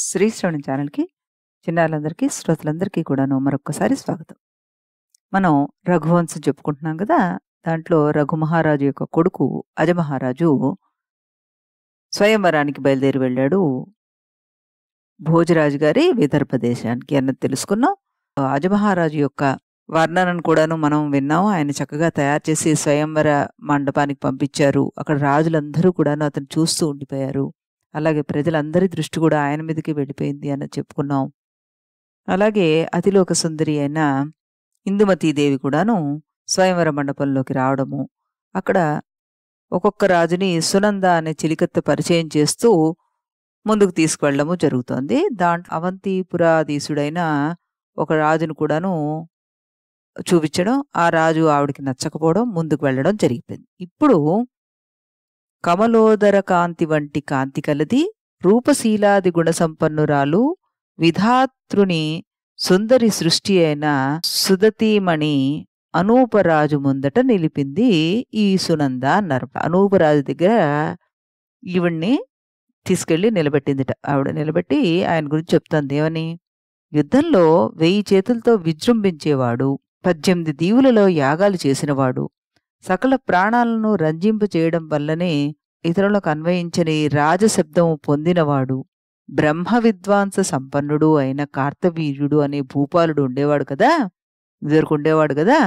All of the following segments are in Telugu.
శ్రీశ్రవణి ఛానల్కి చిన్నారులందరికీ శ్రోతలందరికీ కూడాను మరొక్కసారి స్వాగతం మనం రఘువంశం చెప్పుకుంటున్నాం కదా దాంట్లో రఘు మహారాజు యొక్క కొడుకు అజమహారాజు స్వయంవరానికి బయలుదేరి వెళ్ళాడు భోజరాజు గారి విదర్భ దేశానికి అన్నది తెలుసుకున్నాం అజమహారాజు యొక్క వర్ణనను కూడాను మనం విన్నాం ఆయన చక్కగా తయారు చేసి స్వయంవర మండపానికి పంపించారు అక్కడ రాజులందరూ కూడాను అతను చూస్తూ ఉండిపోయారు అలాగే ప్రజలందరి దృష్టి కూడా ఆయన మీదకి వెళ్ళిపోయింది అని చెప్పుకున్నాం అలాగే అతిలోక సుందరి అయిన ఇందుమతీదేవి కూడాను స్వయంవర మండపంలోకి రావడము అక్కడ ఒక్కొక్క రాజుని సునంద అనే చిలికత్త పరిచయం చేస్తూ ముందుకు తీసుకువెళ్ళడము జరుగుతోంది దాంట్లో అవంతిపురాధీసుడైన ఒక రాజును కూడాను చూపించడం ఆ రాజు ఆవిడికి నచ్చకపోవడం ముందుకు వెళ్ళడం జరిగిపోయింది ఇప్పుడు కమలోదర కాంతి వంటి కాంతి కలది రూపశీలాది గుణసంపన్నురాలు విధాతృని సుందరి సృష్టి అయిన సుదతీమణి అనూపరాజు ముందట నిలిపింది ఈ సునంద అన్నారు అనూపరాజు దగ్గర ఈవిడ్ని తీసుకెళ్లి నిలబెట్టిందిట ఆవిడ నిలబెట్టి ఆయన గురించి చెప్తాను ఏమని యుద్ధంలో వెయ్యి చేతులతో విజృంభించేవాడు పద్దెనిమిది దీవులలో యాగాలు చేసినవాడు సకల ప్రాణాలను రంజింపు చేయడం వల్లనే ఇతరులకు అన్వయించని రాజశబ్దము పొందినవాడు బ్రహ్మ విద్వాంస సంపన్నుడు అయిన కార్తవీర్యుడు అనే భూపాలుడు ఉండేవాడు కదా ఎదురుకుండేవాడు కదా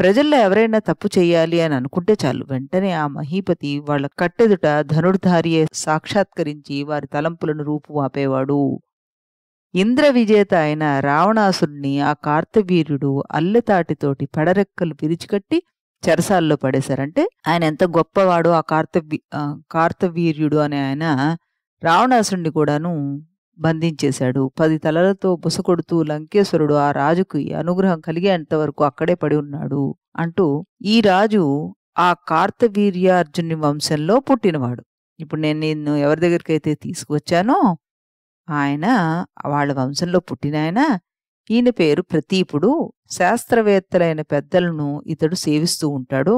ప్రజల్లో ఎవరైనా తప్పు చేయాలి అని అనుకుంటే చాలు వెంటనే ఆ మహీపతి వాళ్ళ కట్టెదుట ధనుర్ధారియే సాక్షాత్కరించి వారి తలంపులను రూపు ఆపేవాడు ఇంద్ర విజేత అయిన రావణాసురుణ్ణి ఆ కార్తవీర్యుడు అల్లెతాటితోటి పడరెక్కలు విరిచికట్టి చెరసాల్లో పడేశారంటే ఆయన ఎంత గొప్పవాడు ఆ కార్తవీ కార్తవీర్యుడు అనే ఆయన రావణాసుడిని కూడాను బంధించేశాడు పది తలలతో బుస కొడుతూ లంకేశ్వరుడు ఆ రాజుకి అనుగ్రహం కలిగేంత వరకు అక్కడే పడి ఉన్నాడు అంటూ ఈ రాజు ఆ కార్తవీర్యార్జుని వంశంలో పుట్టినవాడు ఇప్పుడు నేను నిన్ను ఎవరి దగ్గరికైతే తీసుకువచ్చానో ఆయన వాళ్ళ వంశంలో పుట్టిన ఆయన ఈయన పేరు ప్రతీపుడు శాస్త్రవేత్తలైన పెద్దలను ఇతడు సేవిస్తూ ఉంటాడు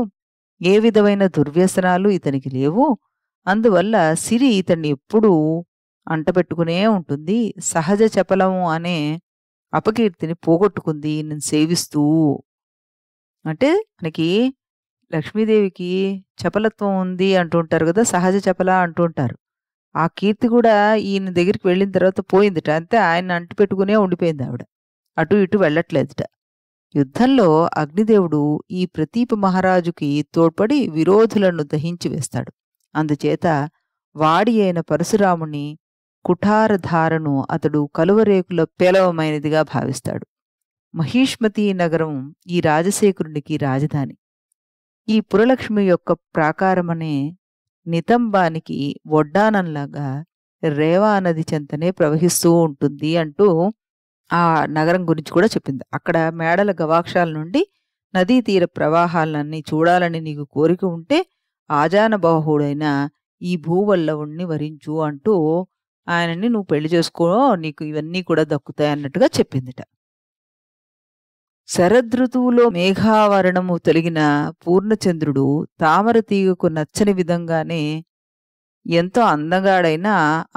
ఏ విధమైన దుర్వ్యసనాలు ఇతనికి లేవు అందువల్ల సిరి ఇతన్ని ఎప్పుడూ అంటపెట్టుకునే ఉంటుంది సహజ చపలము అనే అపకీర్తిని పోగొట్టుకుంది నేను సేవిస్తూ అంటే మనకి లక్ష్మీదేవికి చపలత్వం ఉంది అంటుంటారు కదా సహజ చపల అంటుంటారు ఆ కీర్తి కూడా ఈయన దగ్గరికి వెళ్ళిన తర్వాత పోయిందిట అంతే ఆయన అంటు పెట్టుకునే ఉండిపోయింది ఆవిడ అటు ఇటు వెళ్ళట్లేదుట యుద్ధంలో అగ్నిదేవుడు ఈ ప్రతీప మహారాజుకి తోడ్పడి విరోధులను దహించి వేస్తాడు అందుచేత వాడి అయిన పరశురాముని కుఠారధారను అతడు కలువరేకుల పేలవమైనదిగా భావిస్తాడు మహిష్మతి నగరం ఈ రాజశేఖరునికి రాజధాని ఈ పురలక్ష్మి యొక్క ప్రాకారమనే నితంబానికి వడ్డానంలాగా రేవా నది చెంతనే ప్రవహిస్తూ ఉంటుంది అంటూ ఆ నగరం గురించి కూడా చెప్పింది అక్కడ మేడల గవాక్షాల నుండి నదీ తీర ప్రవాహాలన్నీ చూడాలని నీకు కోరిక ఉంటే ఆజానబాహుడైన ఈ భూవల్లవుణ్ణి వరించు అంటూ ఆయనని నువ్వు పెళ్లి చేసుకో నీకు ఇవన్నీ కూడా దక్కుతాయి అన్నట్టుగా చెప్పిందిట శరదృతువులో మేఘావరణము తొలగిన పూర్ణచంద్రుడు తామర తీగకు నచ్చని విధంగానే ఎంతో అందగాడైనా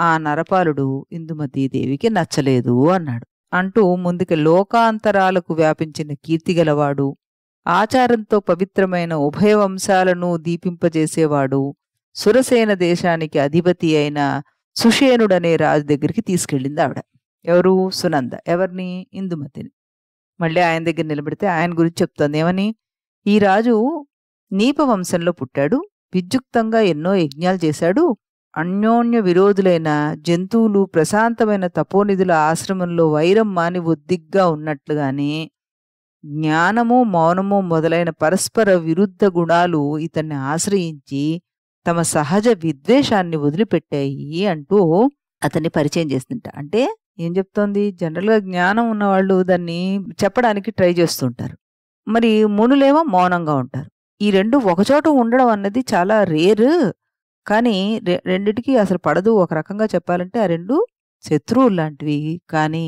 ఆ నరపాలుడు ఇందుమతీదేవికి నచ్చలేదు అన్నాడు అంటూ ముందుకి లోకాంతరాలకు వ్యాపించిన కీర్తిగలవాడు ఆచారంతో పవిత్రమైన ఉభయ వంశాలను దీపింపజేసేవాడు సురసేన దేశానికి అధిపతి అయిన సుషేనుడనే రాజు దగ్గరికి తీసుకెళ్ళింది ఆవిడ ఎవరు సునంద ఎవరిని ఇందుమతిని మళ్ళీ ఆయన దగ్గర నిలబెడితే ఆయన గురించి చెప్తోంది ఏమని ఈ రాజు నీపవంశంలో పుట్టాడు విద్యుక్తంగా ఎన్నో యజ్ఞాలు చేశాడు అన్యోన్య విరోధులైన జంతువులు ప్రశాంతమైన తపోనిధుల ఆశ్రమంలో వైరం మాని ఒద్దిగ్గా ఉన్నట్లుగానే జ్ఞానము మౌనము మొదలైన పరస్పర విరుద్ధ గుణాలు ఇతన్ని ఆశ్రయించి తమ సహజ విద్వేషాన్ని వదిలిపెట్టాయి అంటూ అతన్ని పరిచయం చేస్తుంట అంటే ఏం చెప్తోంది జనరల్గా జ్ఞానం ఉన్నవాళ్ళు దాన్ని చెప్పడానికి ట్రై చేస్తుంటారు మరి మునులేమో మౌనంగా ఉంటారు ఈ రెండు ఒకచోట ఉండడం అన్నది చాలా రేరు కానీ రె రెండిటికి అసలు పడదు ఒక రకంగా చెప్పాలంటే ఆ రెండు శత్రువులు లాంటివి కానీ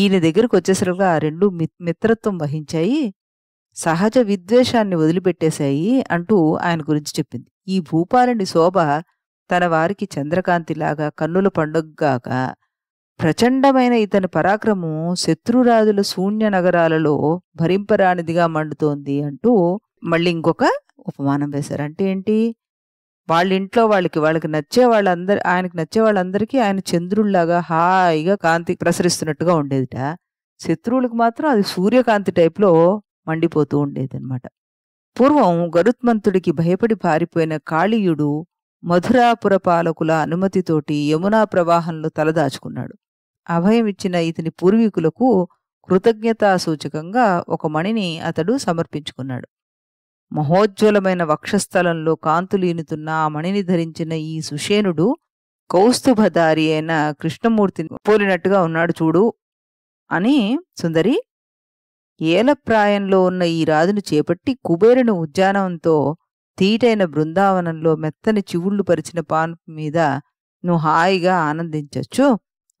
ఈయన దగ్గరకు వచ్చేసరిగా ఆ రెండు మిత్రత్వం వహించాయి సహజ విద్వేషాన్ని వదిలిపెట్టేశాయి అంటూ ఆయన గురించి చెప్పింది ఈ భూపాలని శోభ తన వారికి చంద్రకాంతిలాగా కన్నుల పండుగగాక ప్రచండమైన ఇతని పరాక్రమం శత్రురాజుల శూన్య నగరాలలో భరింపరానిదిగా మండుతోంది అంటూ మళ్ళీ ఇంకొక ఉపమానం వేశారు అంటే ఏంటి వాళ్ళ ఇంట్లో వాళ్ళకి వాళ్ళకి నచ్చే వాళ్ళందరి ఆయనకి నచ్చే వాళ్ళందరికీ ఆయన చంద్రుల్లాగా హాయిగా కాంతి ప్రసరిస్తున్నట్టుగా ఉండేదిట శత్రువులకు మాత్రం అది సూర్యకాంతి టైప్లో మండిపోతూ ఉండేదన్నమాట పూర్వం గరుత్మంతుడికి భయపడి పారిపోయిన కాళీయుడు మధురాపుర పాలకుల అనుమతితోటి యమునా ప్రవాహంలో తలదాచుకున్నాడు అభయం ఇచ్చిన ఇతని పూర్వీకులకు కృతజ్ఞతా సూచకంగా ఒక మణిని అతడు సమర్పించుకున్నాడు మహోజ్వలమైన వక్షస్థలంలో కాంతులీనుతున్న ఆ మణిని ధరించిన ఈ సుషేనుడు కౌస్తుభధారి అయిన కృష్ణమూర్తిని పోలినట్టుగా ఉన్నాడు చూడు అని సుందరి ఏలప్రాయంలో ఉన్న ఈ రాజును చేపట్టి కుబేరుని ఉద్యానవంతో తీటైన బృందావనంలో మెత్తని చివుళ్ళు పరిచిన పాన్పు మీద నువ్వు హాయిగా ఆనందించచ్చు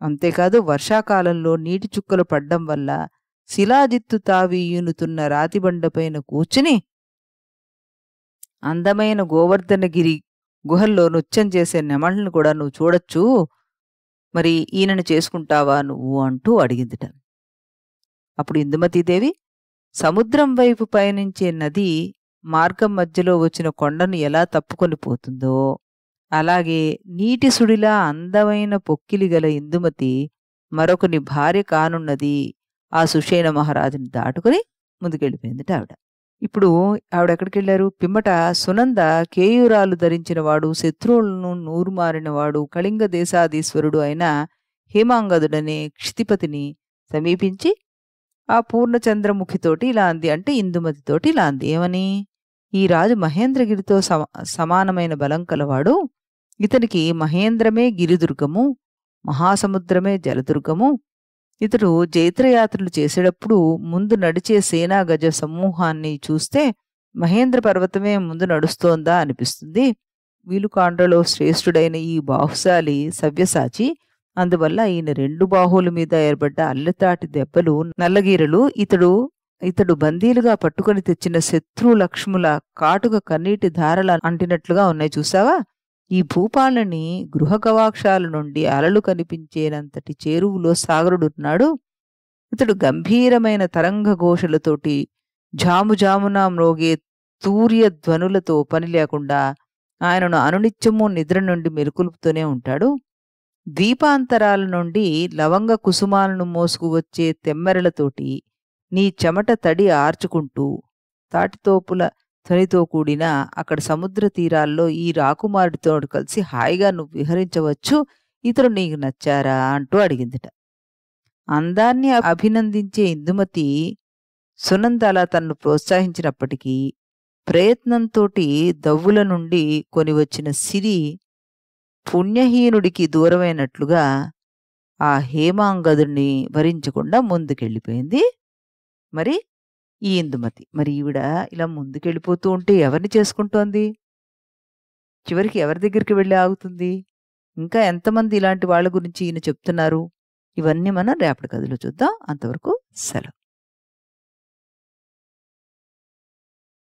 అంతేకాదు వర్షాకాలంలో నీటి చుక్కలు పడ్డం వల్ల శిలాజిత్తు తావి ఈనుతున్న రాతిబండపైన కూర్చుని అందమైన గోవర్ధనగిరి గుహల్లో నృత్యం చేసే నెమళ్ళను కూడా నువ్వు చూడొచ్చు మరి ఈయనను చేసుకుంటావా నువ్వు అంటూ అడిగిందిట అప్పుడు ఇందుమతీదేవి సముద్రం వైపు పయనించే నది మార్గం మధ్యలో వచ్చిన కొండను ఎలా తప్పుకొని పోతుందో అలాగే నీటి సుడిలా అందమైన పొక్కిలి గల ఇందుమతి మరొకని భార్య కానున్నది ఆ సుషేణ మహారాజుని దాటుకుని ముందుకెళ్ళిపోయిందిట ఆవిడ ఇప్పుడు ఆవిడ ఎక్కడికి వెళ్ళారు పిమ్మట సునంద కేయురాలు ధరించినవాడు శత్రువులను నూరుమారినవాడు కళింగ దేశాధీశ్వరుడు అయిన హేమాంగదుడనే క్షితిపతిని సమీపించి ఆ పూర్ణచంద్రముఖితోటి ఇలా అంది అంటే ఇందుమతితోటి ఇలా అంది ఏమని ఈ రాజు మహేంద్రగిరితో సమానమైన బలం కలవాడు ఇతనికి మహేంద్రమే గిరిదుర్గము మహాసముద్రమే జలదుర్గము ఇతడు జైత్రయాత్రలు చేసేటప్పుడు ముందు నడిచే సేనా గజ సమూహాన్ని చూస్తే మహేంద్ర పర్వతమే ముందు నడుస్తోందా అనిపిస్తుంది వీలుకాండ్రలో శ్రేష్ఠుడైన ఈ బాహుశాలి సవ్యసాచి అందువల్ల ఈయన రెండు బాహువుల మీద ఏర్పడ్డ అల్లెతాటి దెబ్బలు నల్లగీరలు ఇతడు ఇతడు బందీలుగా పట్టుకొని తెచ్చిన శత్రు లక్ష్ముల కాటుక కన్నీటి ధారల అంటినట్లుగా ఉన్నాయి చూసావా ఈ భూపాలని గృహగవాక్షాల నుండి అలలు కనిపించేనంతటి చేరువులో సాగరుడున్నాడు ఇతడు గంభీరమైన తరంగ ఘోషలతోటి జాము జామున మ్రోగే తూర్య ధ్వనులతో పని లేకుండా ఆయనను అనునిత్యము నిద్ర నుండి మెరుకులుపుతూనే ఉంటాడు ద్వీపాంతరాల నుండి లవంగ కుసుమాలను మోసుకు వచ్చే తెమ్మెరలతోటి నీ చెమట తడి ఆర్చుకుంటూ తాటితోపుల ధ్వనితో కూడిన అక్కడ సముద్ర తీరాల్లో ఈ రాకుమారుడితో కలిసి హాయిగా నువ్వు విహరించవచ్చు ఇతరు నీకు నచ్చారా అంటూ అడిగిందిట అందాన్ని అభినందించే ఇందుమతి సునందాల తన్ను ప్రోత్సహించినప్పటికీ ప్రయత్నంతోటి దవ్వుల నుండి కొని వచ్చిన సిరి పుణ్యహీనుడికి దూరమైనట్లుగా ఆ హేమాంగదుడిని భరించకుండా ముందుకెళ్ళిపోయింది మరి ఈ ఇందుమతి మరి ఈవిడ ఇలా ముందుకెళ్ళిపోతూ ఉంటే ఎవరిని చేసుకుంటోంది చివరికి ఎవరి దగ్గరికి వెళ్ళి ఆగుతుంది ఇంకా ఎంతమంది ఇలాంటి వాళ్ళ గురించి ఈయన చెప్తున్నారు ఇవన్నీ మనం రేపటి కథలో చూద్దాం అంతవరకు సెలవు